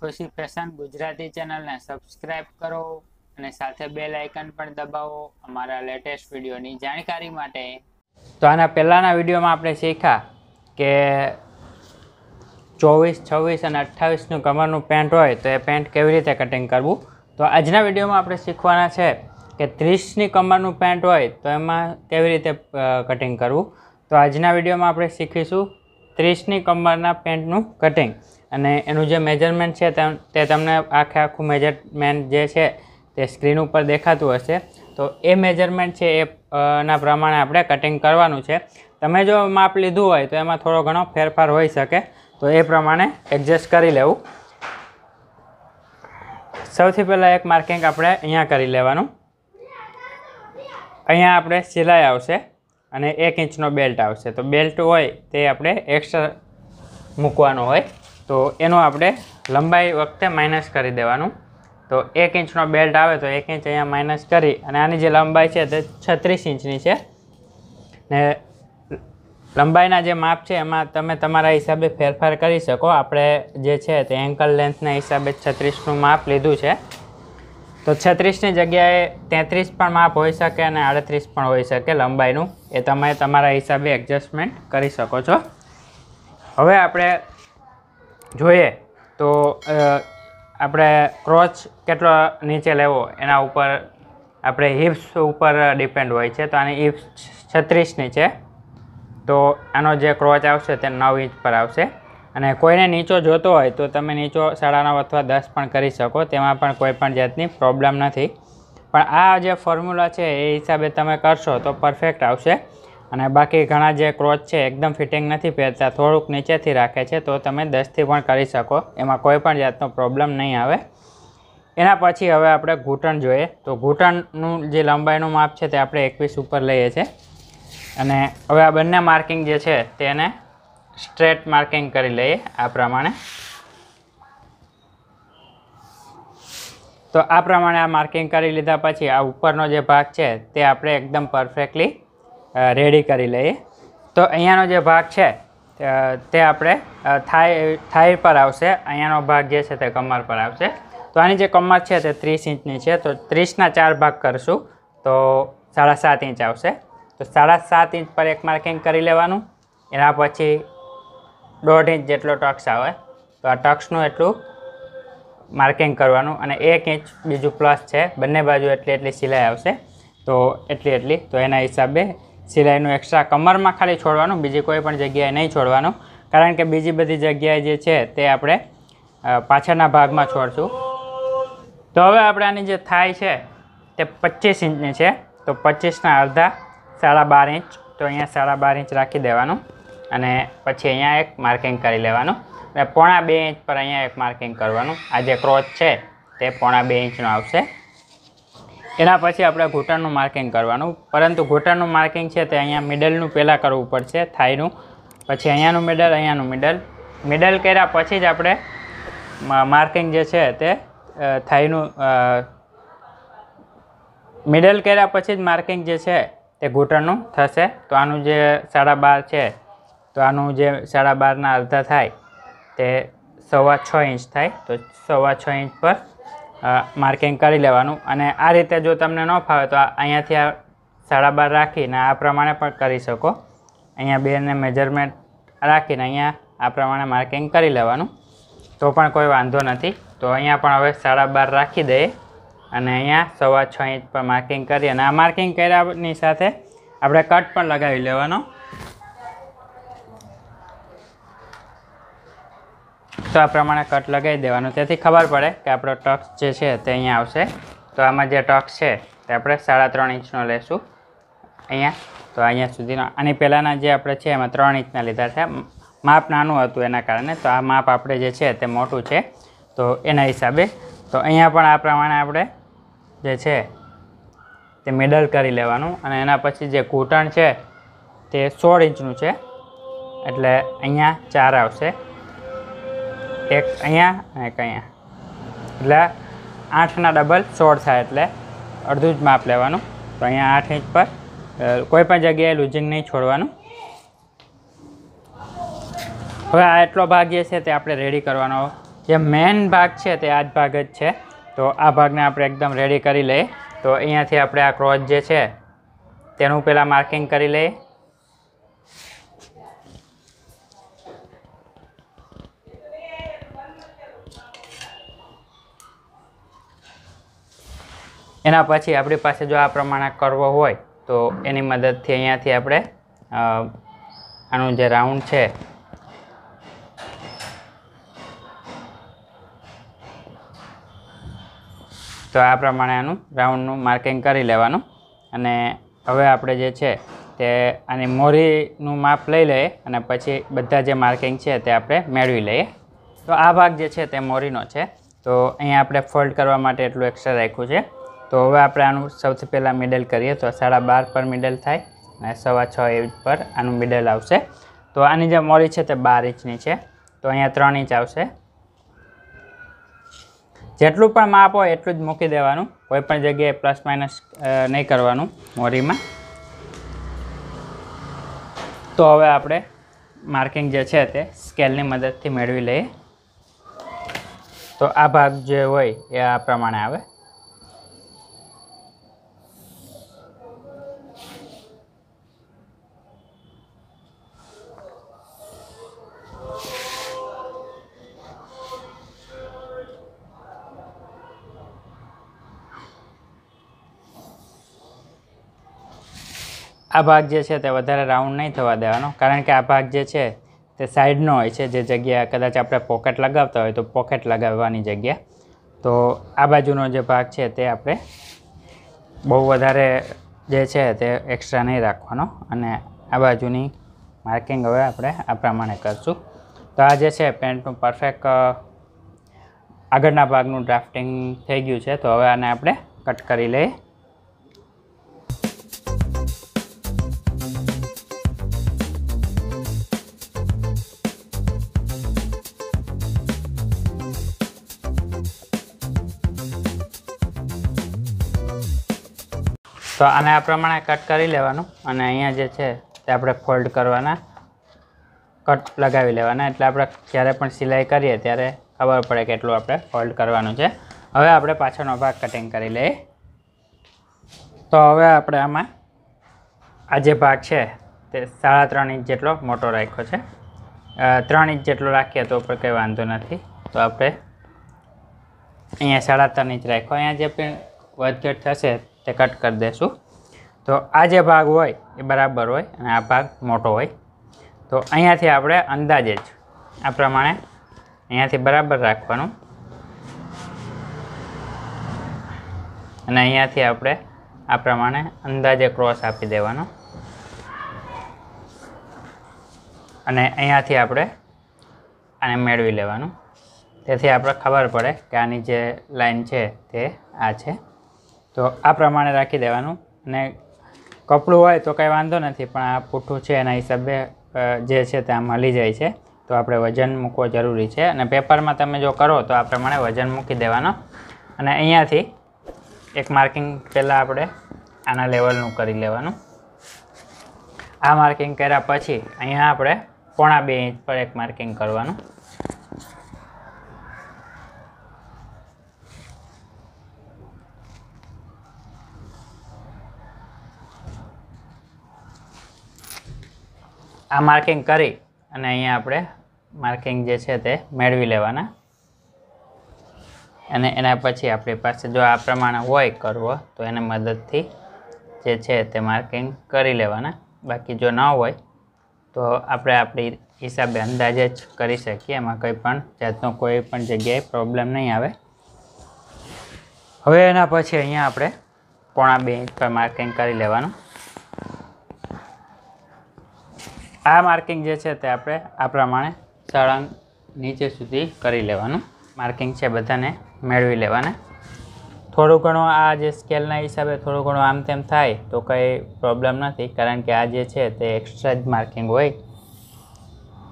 ખુશી ફેશન ગુજરાતી ચેનલને સબસ્ક્રાઇબ કરો અને સાથે બે લાઇકન પણ દબાવો અમારા લેટેસ્ટ વિડીયોની જાણકારી માટે તો આના પહેલાંના વિડીયોમાં આપણે શીખ્યા કે ચોવીસ છવ્વીસ અને અઠ્ઠાવીસનું કમરનું પેન્ટ હોય તો એ પેન્ટ કેવી રીતે કટિંગ કરવું તો આજના વિડીયોમાં આપણે શીખવાના છે કે ત્રીસની કમરનું પેન્ટ હોય તો એમાં કેવી રીતે કટિંગ કરવું તો આજના વિડીયોમાં આપણે શીખીશું ત્રીસની કમરના પેન્ટનું કટિંગ અને એનું જે મેજરમેન્ટ છે તે તમને આખે આખું મેજરમેન્ટ જે છે તે સ્ક્રીન ઉપર દેખાતું હશે તો એ મેજરમેન્ટ છે એના પ્રમાણે આપણે કટિંગ કરવાનું છે તમે જો માપ લીધું હોય તો એમાં થોડો ઘણો ફેરફાર હોઈ શકે તો એ પ્રમાણે એડજસ્ટ કરી લેવું સૌથી પહેલાં એક માર્કિંગ આપણે અહીંયા કરી લેવાનું અહીંયા આપણે સિલાઈ આવશે અને એક ઇંચનો બેલ્ટ આવશે તો બેલ્ટ હોય તે આપણે એક્સ્ટ્રા મૂકવાનો હોય તો એનું આપણે લંબાઈ વખતે માઇનસ કરી દેવાનું તો એક ઇંચનો બેલ્ટ આવે તો એક ઇંચ અહીંયા માઇનસ કરી અને આની જે લંબાઈ છે તે છત્રીસ ઇંચની છે ને લંબાઈના જે માપ છે એમાં તમે તમારા હિસાબે ફેરફાર કરી શકો આપણે જે છે તે એન્કલ લેન્થના હિસાબે છત્રીસનું માપ લીધું છે તો છત્રીસની જગ્યાએ તેત્રીસ પણ માપ હોઈ શકે અને આડત્રીસ પણ હોઈ શકે લંબાઈનું એ તમે તમારા હિસાબે એડજસ્ટમેન્ટ કરી શકો છો હવે આપણે જોઈએ તો આપણે ક્રોચ કેટલો નીચે લેવો એના ઉપર આપણે હિપ્સ ઉપર ડિપેન્ડ હોય છે તો આની હિપ્સ છત્રીસની છે તો આનો જે ક્રોચ આવશે તે નવ ઇંચ પર આવશે અને કોઈને નીચો જોતો હોય તો તમે નીચો સાડા નવ અથવા દસ પણ કરી શકો તેમાં પણ કોઈ પણ જાતની પ્રોબ્લેમ નથી પણ આ જે ફોર્મ્યુલા છે એ હિસાબે તમે કરશો તો પરફેક્ટ આવશે અને બાકી ઘણા જે ક્રોચ છે એકદમ ફિટિંગ નથી પહેરતા થોડુંક નીચેથી રાખે છે તો તમે દસથી પણ કરી શકો એમાં કોઈ પણ જાતનો પ્રોબ્લેમ નહીં આવે એના પછી હવે આપણે ઘૂંટણ જોઈએ તો ઘૂંટણનું જે લંબાઈનું માપ છે તે આપણે એકવીસ ઉપર લઈએ છીએ અને હવે આ બંને માર્કિંગ જે છે તેને સ્ટ્રેટ માર્કિંગ કરી લઈએ આ પ્રમાણે તો આ પ્રમાણે આ માર્કિંગ કરી લીધા પછી આ ઉપરનો જે ભાગ છે તે આપણે એકદમ પરફેક્ટલી રેડી કરી લઈએ તો અહીંયાનો જે ભાગ છે તે આપણે થાય થાઈ પર આવશે અહીંયાનો ભાગ જે છે તે કમર પર આવશે તો આની જે કમર છે તે ત્રીસ ઇંચની છે તો ત્રીસના ચાર ભાગ કરશું તો સાડા સાત ઇંચ આવશે તો સાડા સાત ઇંચ પર એક માર્કિંગ કરી લેવાનું એના પછી દોઢ ઇંચ જેટલો ટક્સ આવે તો આ ટક્સનું એટલું માર્કિંગ કરવાનું અને એક ઇંચ બીજું પ્લસ છે બંને બાજુ એટલી એટલી સિલાઈ આવશે તો એટલી એટલી તો એના હિસાબે સિલાઈનું એક્સ્ટ્રા કમરમાં ખાલી છોડવાનું બીજી કોઈ પણ જગ્યાએ નહીં છોડવાનું કારણ કે બીજી બધી જગ્યાએ જે છે તે આપણે પાછળના ભાગમાં છોડશું તો હવે આપણે આની જે થાય છે તે પચીસ ઇંચની છે તો પચીસના અડધા સાડા બાર ઇંચ તો અહીંયા સાડા બાર ઇંચ રાખી દેવાનું અને પછી અહીંયા એક માર્કિંગ કરી લેવાનું અને પોણા બે ઇંચ પર અહીંયા એક માર્કિંગ કરવાનું આ જે ક્રોચ છે તે પોણા બે ઇંચનો આવશે એના પછી આપણે ઘૂંટણનું માર્કિંગ કરવાનું પરંતુ ઘૂંટણનું માર્કિંગ છે તે અહીંયા મિડલનું પહેલાં કરવું પડશે થાઈનું પછી અહીંયાનું મિડલ અહીંયાનું મિડલ મિડલ કર્યા પછી જ આપણે માર્કિંગ જે છે તે થાઈનું મિડલ કર્યા પછી જ માર્કિંગ જે છે તે ઘૂંટણનું થશે તો આનું જે સાડા બાર છે તો આનું જે સાડા બારના અડધા થાય તે સવા છ ઇંચ થાય તો સવા છ ઇંચ પર માર્કિંગ કરી લેવાનું અને આ રીતે જો તમને ન ફાવે તો અહીંયાથી આ સાડા બાર રાખીને આ પ્રમાણે પણ કરી શકો અહીંયા બેને મેજરમેન્ટ રાખીને અહીંયા આ પ્રમાણે માર્કિંગ કરી લેવાનું તો પણ કોઈ વાંધો નથી તો અહીંયા પણ હવે સાડા બાર રાખી દઈએ અને અહીંયા સવા છ ઇંચ પર માર્કિંગ કરી અને આ માર્કિંગ કર્યાની સાથે આપણે કટ પણ લગાવી લેવાનો તો આ પ્રમાણે કટ લગાવી દેવાનું તેથી ખબર પડે કે આપણો ટક્સ જે છે તે અહીંયા આવશે તો આમાં જે ટક્સ છે તે આપણે સાડા ત્રણ ઇંચનો લેશું અહીંયા તો અહીંયા સુધીનો આની પહેલાંના જે આપણે છે એમાં ત્રણ ઇંચના લીધા છે માપ નાનું હતું એના કારણે તો આ માપ આપણે જે છે તે મોટું છે તો એના હિસાબે તો અહીંયા પણ આ પ્રમાણે આપણે જે છે તે મેડલ કરી લેવાનું અને એના પછી જે ઘૂંટણ છે તે સોળ ઇંચનું છે એટલે અહીંયા ચાર આવશે એક અહીંયા એક અહીંયા એટલે આઠના ડબલ સોળ થાય એટલે અડધું જ માપ લેવાનું તો અહીંયા આઠ ઇંચ પર કોઈ પણ જગ્યાએ લૂઝિંગ નહીં છોડવાનું હવે આ એટલો ભાગ જે છે તે આપણે રેડી કરવાનો જે મેઇન ભાગ છે તે આ જ ભાગ જ છે તો આ ભાગને આપણે એકદમ રેડી કરી લઈએ તો અહીંયાથી આપણે આ ક્રોચ જે છે તેનું પહેલાં માર્કિંગ કરી લઈએ એના પછી આપણી પાસે જો આ પ્રમાણે કરવો હોય તો એની મદદથી અહીંયાથી આપણે આનું જે રાઉન્ડ છે તો આ પ્રમાણે આનું રાઉન્ડનું માર્કિંગ કરી લેવાનું અને હવે આપણે જે છે તે આની મોરીનું માપ લઈ લઈએ અને પછી બધા જે માર્કિંગ છે તે આપણે મેળવી લઈએ તો આ ભાગ જે છે તે મોરીનો છે તો અહીંયા આપણે ફોલ્ડ કરવા માટે એટલું એક્સ્ટ્રા રાખ્યું છે તો હવે આપણે આનું સૌથી પહેલાં મિડલ કરીએ તો સાડા બાર પર મિડલ થાય અને સવા છ ઇંચ પર આનું મિડલ આવશે તો આની જે મોરી છે તે બાર ઇંચની છે તો અહીંયા ત્રણ ઇંચ આવશે જેટલું પણ માપ હોય એટલું જ મૂકી દેવાનું કોઈપણ જગ્યાએ પ્લસ માઇનસ નહીં કરવાનું મોરીમાં તો હવે આપણે માર્કિંગ જે છે તે સ્કેલની મદદથી મેળવી લઈએ તો આ ભાગ જે હોય એ આ પ્રમાણે આવે આ ભાગ જે છે તે વધારે રાઉન્ડ નહીં થવા દેવાનો કારણ કે આ ભાગ જે છે તે સાઈડનો હોય છે જે જગ્યા કદાચ આપણે પોકેટ લગાવતા હોય તો પોકેટ લગાવવાની જગ્યા તો આ બાજુનો જે ભાગ છે તે આપણે બહુ વધારે જે છે તે એક્સ્ટ્રા નહીં રાખવાનો અને આ બાજુની માર્કિંગ હવે આપણે આ પ્રમાણે કરશું તો આ જે છે પેન્ટનું પરફેક્ટ આગળના ભાગનું ડ્રાફ્ટિંગ થઈ ગયું છે તો હવે આને આપણે કટ કરી લઈએ તો આને આ પ્રમાણે કટ કરી લેવાનું અને અહીંયા જે છે તે આપણે ફોલ્ડ કરવાના કટ લગાવી લેવાના એટલે આપણે જ્યારે પણ સિલાઈ કરીએ ત્યારે ખબર પડે કેટલું આપણે ફોલ્ડ કરવાનું છે હવે આપણે પાછળનો ભાગ કટિંગ કરી લઈએ તો હવે આપણે આમાં આ જે ભાગ છે તે સાડા ત્રણ ઇંચ જેટલો મોટો રાખ્યો છે ત્રણ ઇંચ જેટલો રાખીએ તો પણ કંઈ વાંધો નથી તો આપણે અહીંયા સાડા ત્રણ ઇંચ રાખ્યો અહીંયા જે પણ વધઘટ થશે તે કટ કરી દઈશું તો આ જે ભાગ હોય એ બરાબર હોય અને આ ભાગ મોટો હોય તો અહીંયાથી આપણે અંદાજે જ આ પ્રમાણે અહીંયાથી બરાબર રાખવાનું અને અહીંયાથી આપણે આ પ્રમાણે અંદાજે ક્રોસ આપી દેવાનો અને અહીંયાથી આપણે આને મેળવી લેવાનું તેથી આપણે ખબર પડે કે આની જે લાઈન છે તે આ છે તો આ પ્રમાણે રાખી દેવાનું અને કપડું હોય તો કંઈ વાંધો નથી પણ આ પૂઠું છે એના હિસાબે જે છે તે આમ હલી જાય છે તો આપણે વજન મૂકવો જરૂરી છે અને પેપરમાં તમે જો કરો તો આ પ્રમાણે વજન મૂકી દેવાનો અને અહીંયાથી એક માર્કિંગ પહેલાં આપણે આના લેવલનું કરી લેવાનું આ માર્કિંગ કર્યા પછી અહીંયા આપણે પોણા બે ઇંચ પર એક માર્કિંગ કરવાનું આ માર્કિંગ કરી અને અહીંયા આપણે માર્કિંગ જે છે તે મેળવી લેવાના અને એના પછી આપણી પાસે જો આ પ્રમાણે હોય કરવો તો એને મદદથી જે છે તે માર્કિંગ કરી લેવાના બાકી જો ન હોય તો આપણે આપણી હિસાબે અંદાજે જ કરી શકીએ એમાં કંઈ પણ જાતનો કોઈ પણ જગ્યાએ પ્રોબ્લેમ નહીં આવે હવે એના પછી અહીંયા આપણે પોણા બે ઇંચ પર માર્કિંગ કરી લેવાનું આ માર્કિંગ જે છે તે આપણે આ પ્રમાણે સળંગ નીચે સુધી કરી લેવાનું માર્કિંગ છે બધાને મેળવી લેવાને થોડું ઘણું આ જે સ્કેલના હિસાબે થોડું ઘણું આમ તેમ થાય તો કંઈ પ્રોબ્લેમ નથી કારણ કે આ જે છે તે એક્સ્ટ્રા જ માર્કિંગ હોય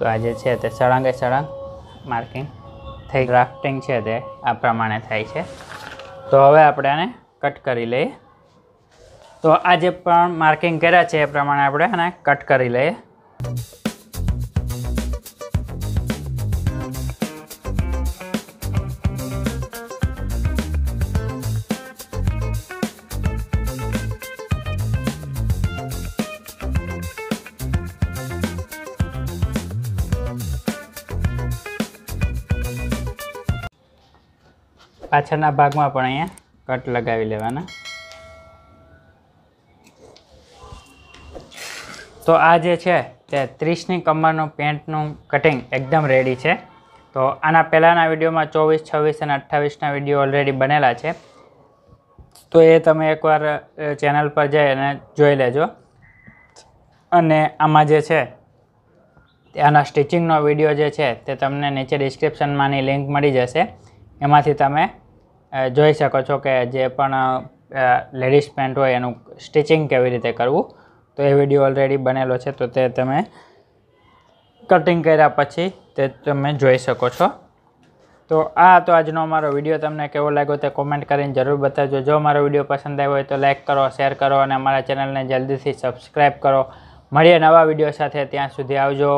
તો આ જે છે તે સળંગે સળંગ માર્કિંગ થઈ ડ્રાફ્ટિંગ છે તે આ પ્રમાણે થાય છે તો હવે આપણે આને કટ કરી લઈએ તો આ જે પણ માર્કિંગ કર્યા છે એ પ્રમાણે આપણે આને કટ કરી લઈએ પાછળના ભાગમાં પણ અહીંયા કટ લગાવી લેવાના તો આ જે છે ત્રીસની કમરનું પેન્ટનું કટિંગ એકદમ રેડી છે તો આના પહેલાંના વિડીયોમાં ચોવીસ છવ્વીસ અને અઠ્ઠાવીસના વિડીયો ઓલરેડી બનેલા છે તો એ તમે એકવાર ચેનલ પર જઈ અને જોઈ લેજો અને આમાં જે છે આના સ્ટિચિંગનો વિડીયો જે છે તે તમને નીચે ડિસ્ક્રિપ્શનમાંની લિંક મળી જશે એમાંથી તમે જોઈ શકો છો કે જે પણ લેડીઝ પેન્ટ હોય એનું સ્ટિચિંગ કેવી રીતે કરવું તો એ વિડીયો ઓલરેડી બનેલો છે તો તે તમે કટિંગ કર્યા પછી તે તમે જોઈ શકો છો તો આ હતો આજનો અમારો વિડીયો તમને કેવો લાગ્યો તે કોમેન્ટ કરીને જરૂર બતાવજો જો અમારો વિડીયો પસંદ આવ્યો હોય તો લાઇક કરો શેર કરો અને અમારા ચેનલને જલ્દીથી સબસ્ક્રાઈબ કરો મળીએ નવા વિડીયો સાથે ત્યાં સુધી આવજો